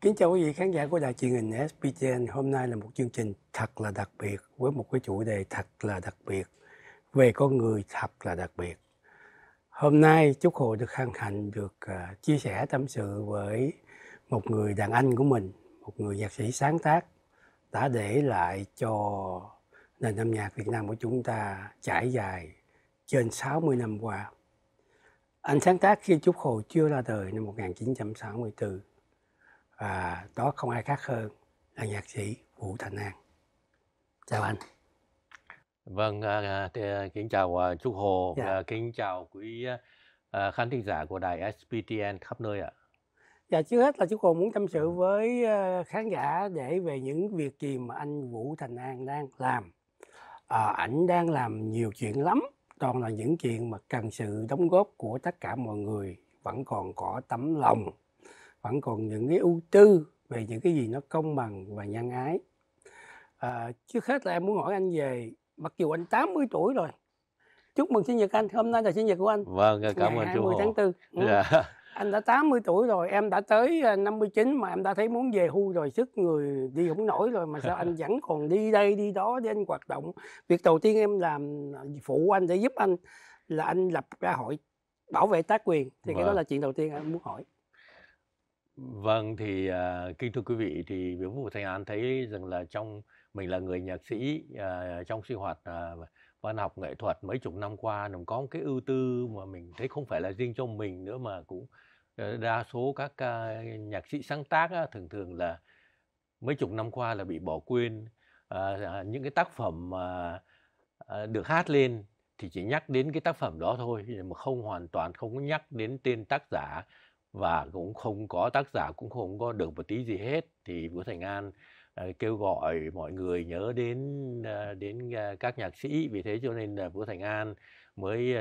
Kính chào quý vị khán giả của đài truyền hình SPTN. Hôm nay là một chương trình thật là đặc biệt với một cái chủ đề thật là đặc biệt về con người thật là đặc biệt. Hôm nay Trúc Hồ được hân hạnh được uh, chia sẻ tâm sự với một người đàn anh của mình, một người nhạc sĩ sáng tác đã để lại cho nền âm nhạc Việt Nam của chúng ta trải dài trên 60 năm qua. Anh sáng tác khi Trúc Hồ chưa ra đời năm 1964 và đó không ai khác hơn là nhạc sĩ Vũ Thành An. Chào anh. Vâng, à, à, à, kính chào chú Hồ, dạ. kính chào quý khán thính giả của đài SPTN khắp nơi ạ. Dạ, trước hết là chú Hồ muốn tâm sự vâng. với khán giả để về những việc gì mà anh Vũ Thành An đang làm. À, ảnh đang làm nhiều chuyện lắm, toàn là những chuyện mà cần sự đóng góp của tất cả mọi người vẫn còn có tấm lòng vẫn còn những cái ưu tư về những cái gì nó công bằng và nhân ái à, trước hết là em muốn hỏi anh về mặc dù anh 80 tuổi rồi chúc mừng sinh nhật anh hôm nay là sinh nhật của anh vâng cảm dạ, ơn chú 20 tháng 4 ừ. yeah. Dạ. anh đã 80 tuổi rồi em đã tới 59 à, mà em đã thấy muốn về hưu rồi sức người đi không nổi rồi mà sao anh vẫn còn đi đây đi đó để anh hoạt động việc đầu tiên em làm à, phụ anh để giúp anh là anh lập ra hội bảo vệ tác quyền thì vâng. cái đó vâng. là chuyện đầu tiên em muốn hỏi Vâng, thì, à, kính thưa quý vị, thì Nguyễn Vũ thanh Án thấy rằng là trong mình là người nhạc sĩ, à, trong sinh hoạt, à, văn học nghệ thuật mấy chục năm qua nó có một cái ưu tư mà mình thấy không phải là riêng cho mình nữa mà cũng, ờ, đa số các, a, à, nhạc sĩ sáng tác á, thường thường là mấy chục năm qua là bị bỏ quên. Ờ, à, những cái tác phẩm mà, ờ, được hát lên thì chỉ nhắc đến cái tác phẩm đó thôi, mà không hoàn toàn không nhắc đến tên tác giả và cũng không có tác giả cũng không có được một tí gì hết thì Vũ Thành An ờ, kêu gọi mọi người nhớ đến ờ, đến ờ, các nhạc sĩ vì thế cho nên là Vũ Thành An mới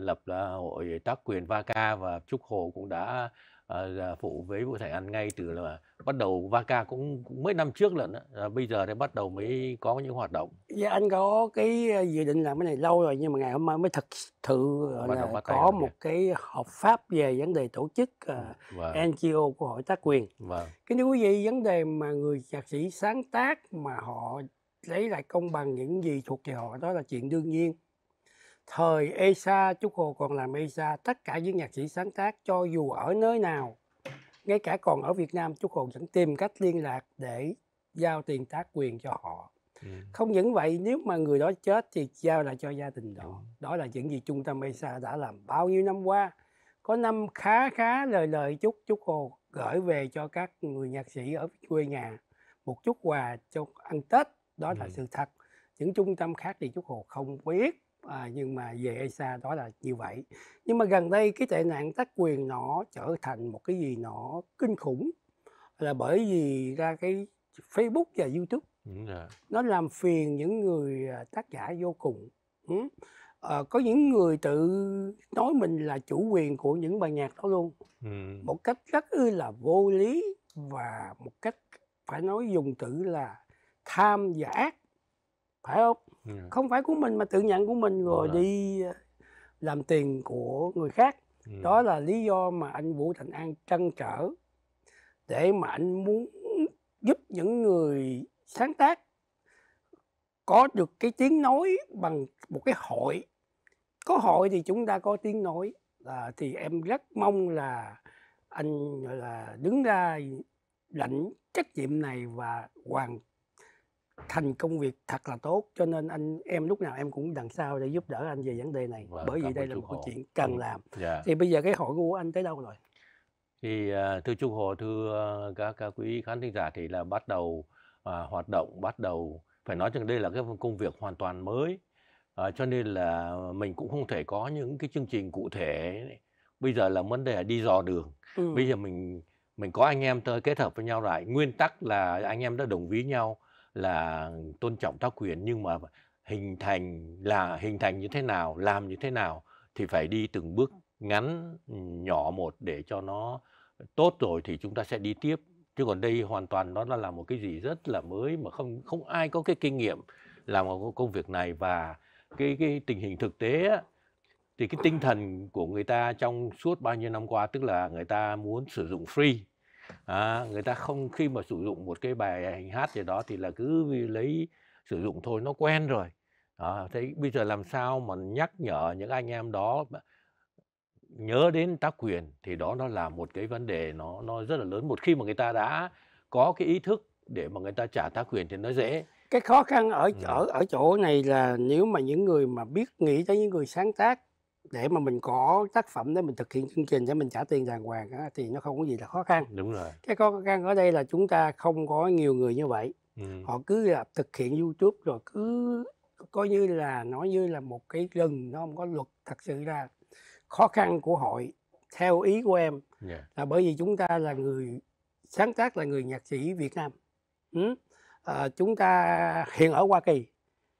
lập là hội tác quyền Vaca và Trúc Hồ cũng đã Ờ, phụ với vụ sảnh ăn ngay từ là bắt đầu Vaca cũng, cũng mấy năm trước lận đó bây giờ thì bắt đầu mới có những hoạt động. Dạ, anh có cái ờ, dự định làm cái này lâu rồi nhưng mà ngày hôm nay mới thực sự là có một nhỉ? cái hợp pháp về vấn đề tổ chức uh, NGO của hội tác quyền. Vâng. Cái nếu quý vị vấn đề mà người nhạc sĩ sáng tác mà họ lấy lại công bằng những gì thuộc về họ đó là chuyện đương nhiên thời ESA chú Hồ còn làm ESA tất cả những nhạc sĩ sáng tác cho dù ở nơi nào ngay cả còn ở Việt Nam chú Hồ vẫn tìm cách liên lạc để giao tiền tác quyền cho họ ừ. không những vậy nếu mà người đó chết thì giao lại cho gia đình đó đó là những gì trung tâm ESA đã làm bao nhiêu năm qua có năm khá khá lời lời chúc chú Hồ gửi về cho các người nhạc sĩ ở quê nhà một chút quà cho ăn Tết đó là ừ. sự thật những trung tâm khác thì chú Hồ không biết à, nhưng mà về ESA đó là như vậy nhưng mà gần đây cái tệ nạn tác quyền nó trở thành một cái gì nó kinh khủng là bởi vì ra cái Facebook và YouTube nó làm phiền những người à, tác giả vô cùng à, có những người tự nói mình là chủ quyền của những bài nhạc đó luôn một cách rất là vô lý và một cách phải nói dùng từ là tham và ác phải không yeah. Ừ. không phải của mình mà tự nhận của mình rồi đi ờ, làm tiền của người khác yeah. Ừ. đó là lý do mà anh vũ thành an trăn trở để mà anh muốn giúp những người sáng tác có được cái tiếng nói bằng một cái hội có hội thì chúng ta có tiếng nói là ờ, thì em rất mong là anh gọi là đứng ra lãnh trách nhiệm này và hoàn thành công việc thật là tốt cho nên anh em lúc nào em cũng đằng sau để giúp đỡ anh về vấn đề này vâng, bởi vì đây là một cái chuyện cần ừ. làm dạ. thì bây giờ cái hội của anh tới đâu rồi thì à, thưa trung hồ thưa ờ, các quý khán thính giả thì là bắt đầu à, hoạt động bắt đầu phải nói rằng đây là cái công việc hoàn toàn mới à, cho nên là mình cũng không thể có những cái chương trình cụ thể bây giờ là vấn đề là đi dò đường ừ. bây giờ mình mình có anh em tới kết hợp với nhau lại nguyên tắc là anh em đã đồng ý nhau là tôn trọng tác quyền nhưng mà hình thành là hình thành như thế nào làm như thế nào thì phải đi từng bước ngắn nhỏ một để cho nó tốt rồi thì chúng ta sẽ đi tiếp chứ còn đây hoàn toàn nó là một cái gì rất là mới mà không không ai có cái kinh nghiệm làm một công việc này và cái cái tình hình thực tế á, thì cái tinh thần của người ta trong suốt bao nhiêu năm qua tức là người ta muốn sử dụng free à, người ta không khi mà sử dụng một cái bài hành hát gì đó thì là cứ lấy sử dụng thôi nó quen rồi à, thế bây giờ làm sao mà nhắc nhở những anh em đó nhớ đến tác quyền thì đó nó là một cái vấn đề nó nó rất là lớn một khi mà người ta đã có cái ý thức để mà người ta trả tác quyền thì nó dễ cái khó khăn ở ừ. ở ở chỗ này là nếu mà những người mà biết nghĩ tới những người sáng tác để mà mình có tác phẩm để mình thực hiện chương trình để mình trả tiền đàng hoàng á, thì nó không có gì là khó khăn đúng rồi cái khó khăn ở đây là chúng ta không có nhiều người như vậy ừ. họ cứ là thực hiện youtube rồi cứ coi như là nói như là một cái rừng nó không có luật thật sự ra khó khăn của hội theo ý của em yeah. Dạ. là bởi vì chúng ta là người sáng tác là người nhạc sĩ Việt Nam ừ? à, chúng ta hiện ở Hoa Kỳ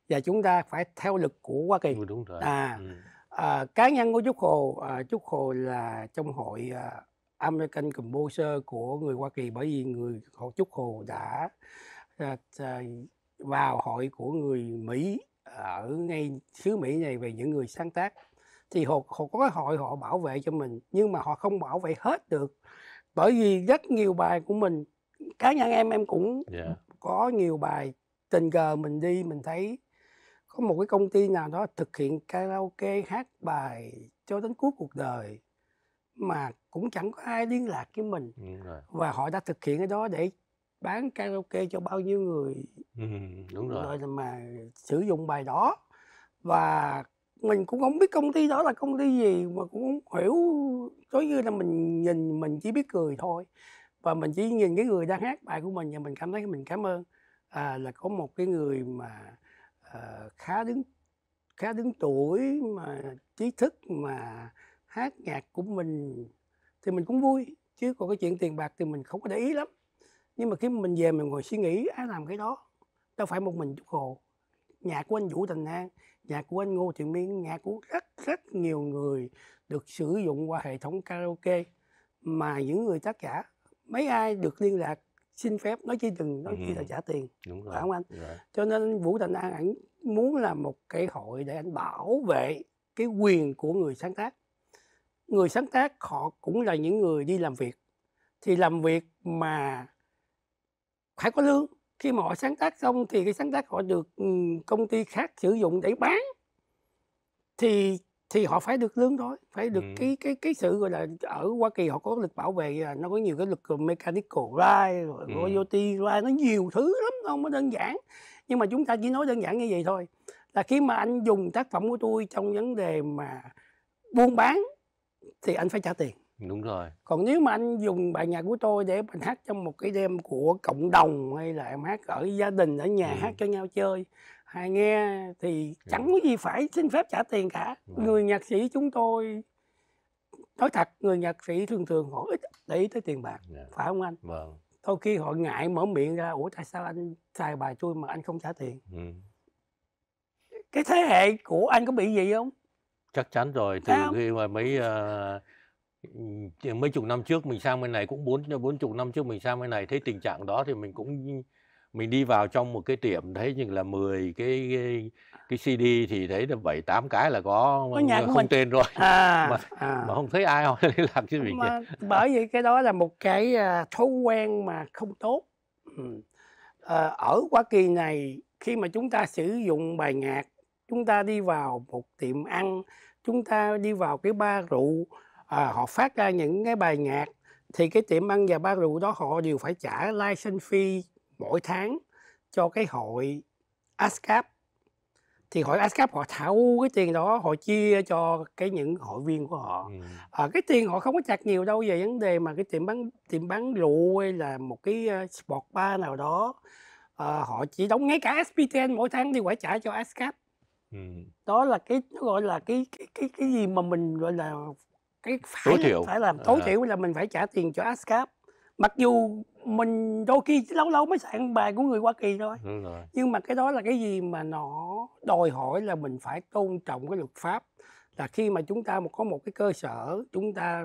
và chúng ta phải theo lực của Hoa Kỳ ừ, đúng rồi. à ừ À, cá nhân của Trúc Hồ, à, Trúc Hồ là trong hội à, American Composer của người Hoa Kỳ bởi vì người họ Trúc Hồ đã à, à, vào hội của người Mỹ ở ngay xứ Mỹ này về những người sáng tác thì họ, họ có cái hội họ bảo vệ cho mình nhưng mà họ không bảo vệ hết được bởi vì rất nhiều bài của mình cá nhân em em cũng yeah. Dạ. có nhiều bài tình cờ mình đi mình thấy có một cái công ty nào đó thực hiện karaoke hát bài cho đến cuối cuộc đời mà cũng chẳng có ai liên lạc với mình ừ, rồi. và họ đã thực hiện cái đó để bán karaoke cho bao nhiêu người ừ, đúng rồi. rồi mà sử dụng bài đó và mình cũng không biết công ty đó là công ty gì mà cũng không hiểu tối như là mình nhìn mình chỉ biết cười thôi và mình chỉ nhìn cái người đang hát bài của mình và mình cảm thấy mình cảm ơn à, là có một cái người mà Ờ, khá đứng khá đứng tuổi mà trí thức mà hát nhạc của mình thì mình cũng vui chứ còn cái chuyện tiền bạc thì mình không có để ý lắm nhưng mà khi mình về mình ngồi suy nghĩ ai làm cái đó đâu phải một mình chút hồ nhạc của anh vũ thành an nhạc của anh ngô thiện miên nhạc của rất rất nhiều người được sử dụng qua hệ thống karaoke mà những người tác giả mấy ai được liên lạc xin phép nói chi đừng nói chi là trả tiền đúng rồi, phải không anh rồi. cho nên vũ thành an ảnh muốn là một cái hội để anh bảo vệ cái quyền của người sáng tác người sáng tác họ cũng là những người đi làm việc thì làm việc mà phải có lương khi mà họ sáng tác xong thì cái sáng tác họ được công ty khác sử dụng để bán thì thì họ phải được lương thôi phải được ừ. cái cái cái sự gọi là ở Hoa Kỳ họ có lực bảo vệ à, nó có nhiều cái lực ờ, mechanical right rồi ừ. royalty right nó nhiều thứ lắm không có đơn giản nhưng mà chúng ta chỉ nói đơn giản như vậy thôi là khi mà anh dùng tác phẩm của tôi trong vấn đề mà buôn bán thì anh phải trả tiền đúng rồi còn nếu mà anh dùng bài nhạc của tôi để mình hát trong một cái đêm của cộng đồng hay là em hát ở gia đình ở nhà ừ. hát cho nhau chơi hài nghe thì chẳng có gì phải xin phép trả tiền cả vâng. người nhạc sĩ chúng tôi nói thật người nhạc sĩ thường thường họ ít để ý tới tiền bạc dạ. phải không anh vâng. đôi khi họ ngại mở miệng ra ủa tại sao anh xài bài tôi mà anh không trả tiền ừ. cái thế hệ của anh có bị gì không chắc chắn rồi từ khi mà mấy uh, mấy chục năm trước mình sang bên này cũng bốn bốn chục năm trước mình sang bên này thấy tình trạng đó thì mình cũng mình đi vào trong một cái tiệm thấy chừng là 10 cái, cái cái CD thì thấy được bảy tám cái là có, có nhà không mình. tên rồi à, mà, à. mà không thấy ai họ liên lạc chứ mình mà, bởi vì cái đó là một cái à, thói quen mà không tốt ờ, ở Hoa Kỳ này khi mà chúng ta sử dụng bài nhạc chúng ta đi vào một tiệm ăn chúng ta đi vào cái ba rượu à, họ phát ra những cái bài nhạc thì cái tiệm ăn và ba rượu đó họ đều phải trả license fee mỗi tháng cho cái hội ASCAP thì hội ASCAP họ thảo cái tiền đó họ chia cho cái những hội viên của họ ừ. à, cái tiền họ không có chặt nhiều đâu về vấn đề mà cái tiệm bán tiệm bán rượu hay là một cái ờ, sport bar nào đó à, họ chỉ đóng ngay cả SPTN mỗi tháng thì phải trả cho ASCAP ừ. đó là cái nó gọi là cái cái cái cái gì mà mình gọi là cái phải tối thiểu. phải làm à. tối thiểu là mình phải trả tiền cho ASCAP mặc dù mình đôi khi lâu lâu mới soạn bài của người Hoa Kỳ thôi nhưng mà cái đó là cái gì mà nó đòi hỏi là mình phải tôn trọng cái luật pháp là khi mà chúng ta có một cái cơ sở chúng ta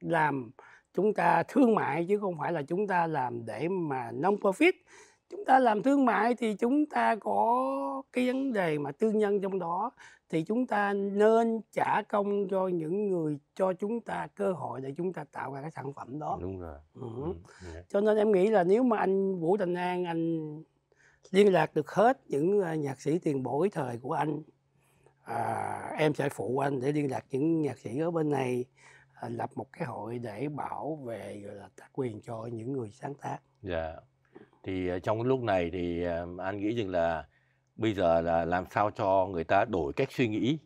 làm chúng ta thương mại chứ không phải là chúng ta làm để mà non profit chúng ta làm thương mại thì chúng ta có cái vấn đề mà tư nhân trong đó thì chúng ta nên trả công cho những người cho chúng ta cơ hội để chúng ta tạo ra cái sản phẩm đó đúng rồi ừ. Ừ. Yeah. cho nên em nghĩ là nếu mà anh vũ thành an anh liên lạc được hết những à, nhạc sĩ tiền bối thời của anh à, em sẽ phụ anh để liên lạc những nhạc sĩ ở bên này à, lập một cái hội để bảo vệ gọi là tác quyền cho những người sáng tác dạ yeah thì ờ, trong lúc này thì ờ, an nghĩ rằng là bây giờ là làm sao cho người ta đổi cách suy nghĩ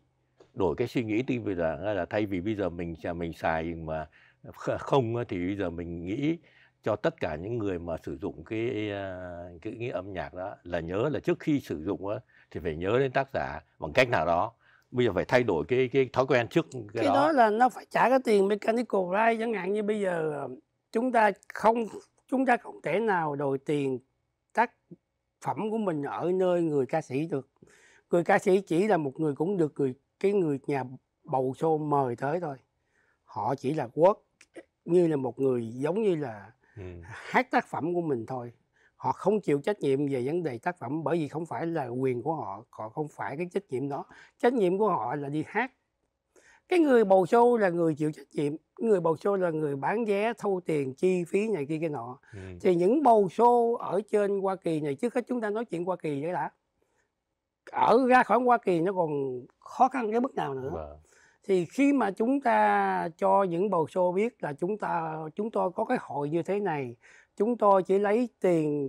đổi cách suy nghĩ thì bây giờ là thay vì bây giờ mình mình xài mà không thì bây giờ mình nghĩ cho tất cả những người mà sử dụng cái ờ, cái, cái âm nhạc đó là nhớ là trước khi sử dụng đó, thì phải nhớ đến tác giả bằng cách nào đó bây giờ phải thay đổi cái cái thói quen trước cái, cái đó. đó là nó phải trả cái tiền mechanical right chẳng hạn như bây giờ chúng ta không chúng ta không thể nào đòi tiền tác phẩm của mình ở nơi người ca sĩ được người ca sĩ chỉ là một người cũng được người cái người nhà bầu xô mời tới thôi họ chỉ là quốc như là một người giống như là ừ. hát tác phẩm của mình thôi họ không chịu trách nhiệm về vấn đề tác phẩm bởi vì không phải là quyền của họ họ không phải cái trách nhiệm đó trách nhiệm của họ là đi hát cái người bầu show là người chịu trách nhiệm người bầu show là người bán vé thu tiền chi phí này kia cái nọ ừ. thì những bầu show ở trên hoa kỳ này trước hết chúng ta nói chuyện hoa kỳ vậy đã ở ra khỏi hoa kỳ nó còn khó khăn cái mức nào nữa vâng. thì khi mà chúng ta cho những bầu show biết là chúng ta chúng tôi có cái hội như thế này chúng tôi chỉ lấy tiền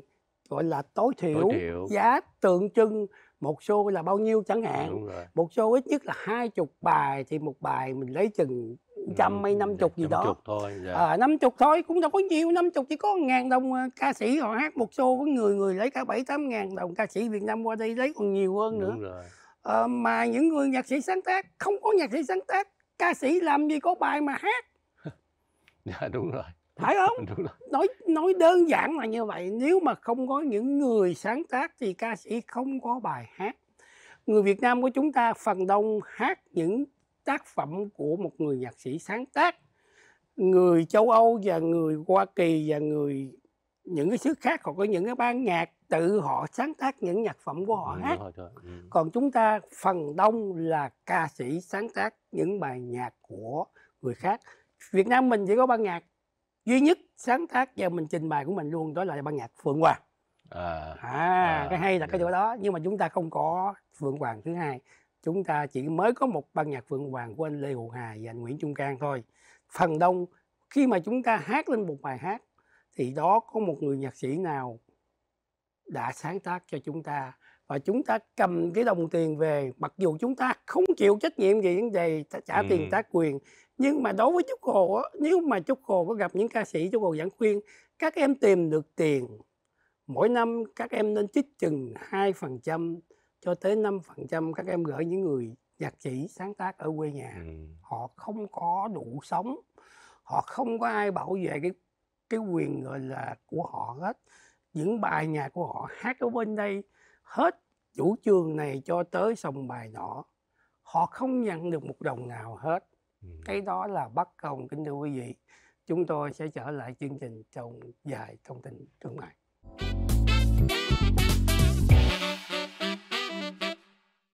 gọi là tối thiểu, tối thiểu. giá tượng trưng một show là bao nhiêu chẳng hạn một show ít nhất là hai chục bài thì một bài mình lấy chừng ừ, trăm mấy năm dạ, chục gì đó chục thôi dạ. à, năm chục thôi cũng đâu có nhiều năm chục chỉ có ngàn đồng ờ, ca sĩ họ hát một show có người người lấy cả bảy tám ngàn đồng ca sĩ việt nam qua đây lấy còn nhiều hơn nữa Đúng rồi. À, mà những người nhạc sĩ sáng tác không có nhạc sĩ sáng tác ca sĩ làm gì có bài mà hát dạ đúng rồi phải không nói nói đơn giản là như vậy nếu mà không có những người sáng tác thì ca sĩ không có bài hát người Việt Nam của chúng ta phần đông hát những tác phẩm của một người nhạc sĩ sáng tác người châu Âu và người Hoa Kỳ và người những cái xứ khác họ có những cái ban nhạc tự họ sáng tác những nhạc phẩm của họ ừ, hát ừ. còn chúng ta phần đông là ca sĩ sáng tác những bài nhạc của người khác Việt Nam mình chỉ có ban nhạc duy nhất sáng tác và mình trình bày của mình luôn đó là ban nhạc phượng hoàng à, à, à cái hay là cái chỗ đó nhưng mà chúng ta không có phượng hoàng thứ hai chúng ta chỉ mới có một ban nhạc phượng hoàng của anh lê hữu hà và anh nguyễn trung cang thôi phần đông khi mà chúng ta hát lên một bài hát thì đó có một người nhạc sĩ nào đã sáng tác cho chúng ta và chúng ta cầm cái đồng tiền về mặc dù chúng ta không chịu trách nhiệm gì vấn đề trả ừ. tiền tác quyền nhưng mà đối với chúc hồ á nếu mà chúc hồ có gặp những ca sĩ chúc hồ giảng khuyên các em tìm được tiền mỗi năm các em nên trích chừng 2% cho tới 5% các em gửi những người nhạc sĩ sáng tác ở quê nhà ừ. họ không có đủ sống họ không có ai bảo vệ cái cái quyền gọi là của họ hết những bài nhạc của họ hát ở bên đây hết chủ trương này cho tới xong bài nọ họ không nhận được một đồng nào hết ừ. cái đó là bất công kính thưa quý vị chúng tôi sẽ trở lại chương trình trong dài thông tin thương mại